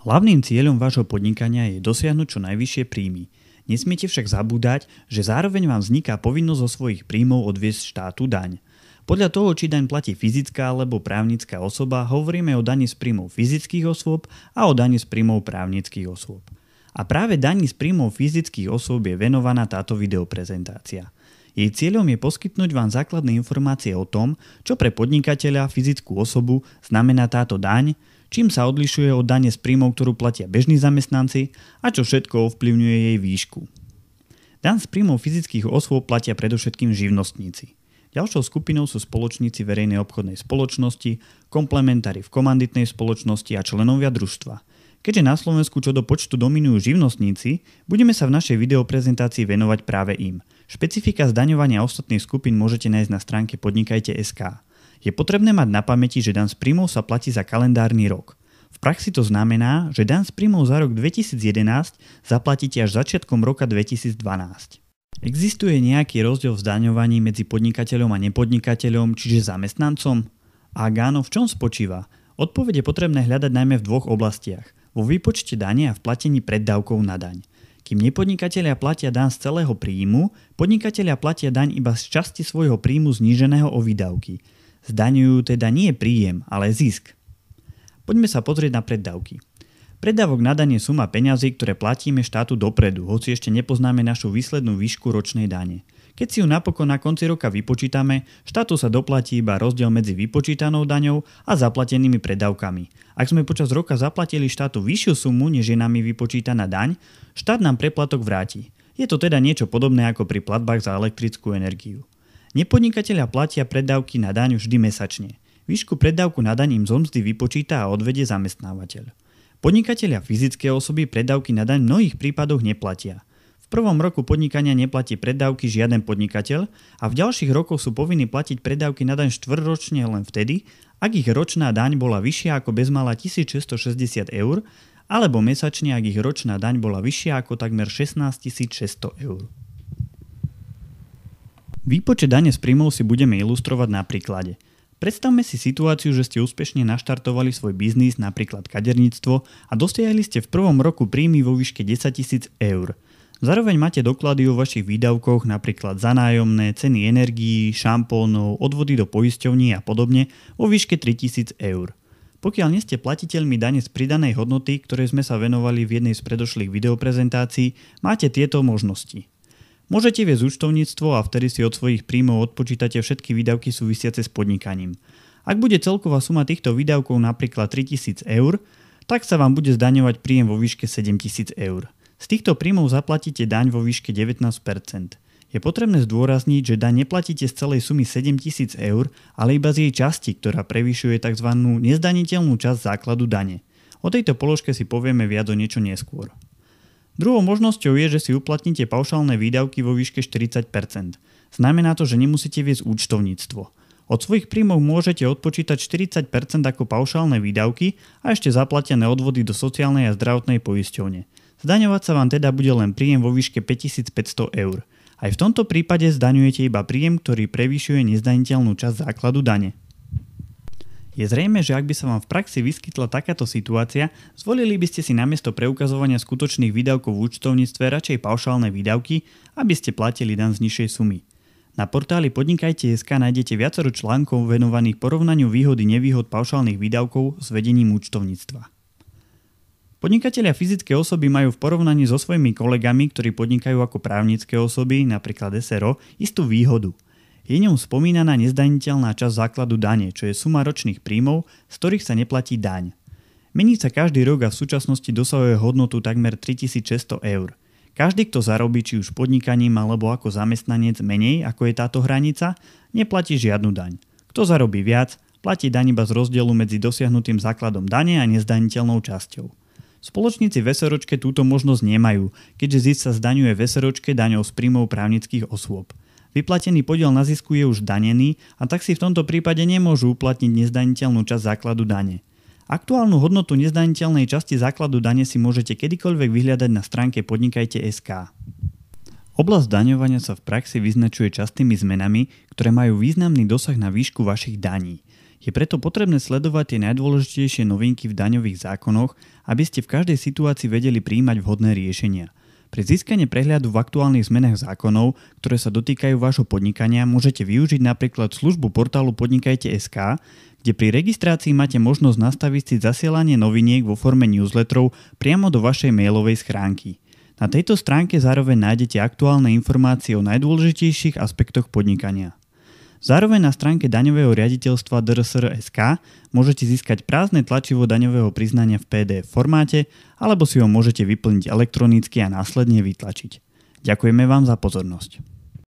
Hlavným cieľom vášho podnikania je dosiahnuť čo najvyššie príjmy. Nesmiete však zabúdať, že zároveň vám vzniká povinnosť zo svojich príjmov odviesť štátu daň. Podľa toho, či daň platí fyzická alebo právnická osoba, hovoríme o dani z príjmov fyzických osôb a o dani z príjmov právnických osôb. A práve daní z príjmov fyzických osôb je venovaná táto videoprezentácia. Jej cieľom je poskytnúť vám základné informácie o tom, čo pre podnikateľa, fyzickú osobu znamená táto daň, čím sa odlišuje od dane z príjmov, ktorú platia bežní zamestnanci a čo všetko ovplyvňuje jej výšku. Dan z príjmov fyzických osôb platia predovšetkým živnostníci. Ďalšou skupinou sú spoločníci verejnej obchodnej spoločnosti, komplementári v komanditnej spoločnosti a členovia družstva. Keďže na Slovensku čo do počtu dominujú živnostníci, budeme sa v našej videoprezentácii venovať práve im. Špecifika zdaňovania ostatných skupín môžete nájsť na stránke podnikajte.sk. Je potrebné mať na pamäti, že dan z príjmov sa platí za kalendárny rok. V praxi to znamená, že dan z príjmov za rok 2011 zaplatíte až začiatkom roka 2012. Existuje nejaký rozdiel v zdaňovaní medzi podnikateľom a nepodnikateľom, čiže zamestnancom? A áno, v čom spočíva? Odpovede je potrebné hľadať najmä v dvoch oblastiach. Vo výpočte dania a v platení preddavkov na daň. Kým nepodnikatelia platia daň z celého príjmu, podnikatelia platia daň iba z časti svojho príjmu zníženého o výdavky. Zdaňujú teda nie príjem, ale zisk. Poďme sa pozrieť na preddavky. Predávok na danie suma peňazí, ktoré platíme štátu dopredu, hoci ešte nepoznáme našu výslednú výšku ročnej dane. Keď si ju napokon na konci roka vypočítame, štátu sa doplatí iba rozdiel medzi vypočítanou daňou a zaplatenými predávkami. Ak sme počas roka zaplatili štátu vyššiu sumu, než je nami vypočítaná daň, štát nám preplatok vráti. Je to teda niečo podobné ako pri platbách za elektrickú energiu. Nepodnikateľa platia predávky na daň vždy mesačne. Výšku predávku na daň im z omzdy vypočíta a odvede zamestnávateľ. Podnikatelia fyzické osoby predávky na daň v mnohých prípadoch neplatia. V prvom roku podnikania neplatí predávky žiaden podnikateľ a v ďalších rokoch sú povinní platiť predávky na daň štvrťročne len vtedy, ak ich ročná daň bola vyššia ako bezmala 1660 eur alebo mesačne, ak ich ročná daň bola vyššia ako takmer 16 600 eur. Výpočet dane z príjmov si budeme ilustrovať na príklade. Predstavme si situáciu, že ste úspešne naštartovali svoj biznis, napríklad kaderníctvo, a dosiahli ste v prvom roku príjmy vo výške 10 000 eur. Zároveň máte doklady o vašich výdavkoch, napríklad za nájomné, ceny energií, šampónov, odvody do poisťovní a podobne, vo výške 3000 eur. Pokiaľ nie ste platiteľmi dane z pridanej hodnoty, ktoré sme sa venovali v jednej z predošlých videoprezentácií, máte tieto možnosti. Môžete viesť účtovníctvo a vtedy si od svojich príjmov odpočítate všetky výdavky súvisiace s podnikaním. Ak bude celková suma týchto výdavkov napríklad 3000 eur, tak sa vám bude zdaňovať príjem vo výške 7000 eur. Z týchto príjmov zaplatíte daň vo výške 19%. Je potrebné zdôrazniť, že daň neplatíte z celej sumy 7000 eur, ale iba z jej časti, ktorá prevyšuje tzv. nezdaniteľnú časť základu dane. O tejto položke si povieme viac o niečo neskôr. Druhou možnosťou je, že si uplatnite paušálne výdavky vo výške 40 Znamená to, že nemusíte viesť účtovníctvo. Od svojich príjmov môžete odpočítať 40 ako paušálne výdavky a ešte zaplatené odvody do sociálnej a zdravotnej poisťovne. Zdaňovať sa vám teda bude len príjem vo výške 5500 eur. Aj v tomto prípade zdaňujete iba príjem, ktorý prevýšuje nezdaniteľnú časť základu dane. Je zrejme, že ak by sa vám v praxi vyskytla takáto situácia, zvolili by ste si namiesto preukazovania skutočných výdavkov v účtovníctve radšej paušálne výdavky, aby ste platili dan z nižšej sumy. Na portáli Podnikajte.sk nájdete viacero článkov venovaných porovnaniu výhody nevýhod paušálnych výdavkov s vedením účtovníctva. Podnikatelia fyzické osoby majú v porovnaní so svojimi kolegami, ktorí podnikajú ako právnické osoby, napríklad SRO, istú výhodu – je ňom spomínaná nezdaniteľná časť základu dane, čo je suma ročných príjmov, z ktorých sa neplatí daň. Mení sa každý rok a v súčasnosti dosahuje hodnotu takmer 3600 eur. Každý, kto zarobí či už podnikaním alebo ako zamestnanec menej ako je táto hranica, neplatí žiadnu daň. Kto zarobí viac, platí daň iba z rozdielu medzi dosiahnutým základom dane a nezdaniteľnou časťou. Spoločníci veseročke túto možnosť nemajú, keďže zisk sa zdaňuje veseročke daňou z príjmov právnických osôb. Vyplatený podiel na zisku je už danený a tak si v tomto prípade nemôžu uplatniť nezdaniteľnú časť základu dane. Aktuálnu hodnotu nezdaniteľnej časti základu dane si môžete kedykoľvek vyhľadať na stránke podnikajte.sk. Oblasť daňovania sa v praxi vyznačuje častými zmenami, ktoré majú významný dosah na výšku vašich daní. Je preto potrebné sledovať tie najdôležitejšie novinky v daňových zákonoch, aby ste v každej situácii vedeli príjmať vhodné riešenia – pri získanie prehľadu v aktuálnych zmenách zákonov, ktoré sa dotýkajú vášho podnikania, môžete využiť napríklad službu portálu podnikajte.sk, kde pri registrácii máte možnosť nastaviť si zasielanie noviniek vo forme newsletterov priamo do vašej mailovej schránky. Na tejto stránke zároveň nájdete aktuálne informácie o najdôležitejších aspektoch podnikania. Zároveň na stránke daňového riaditeľstva DRSR.sk môžete získať prázdne tlačivo daňového priznania v PDF formáte alebo si ho môžete vyplniť elektronicky a následne vytlačiť. Ďakujeme vám za pozornosť.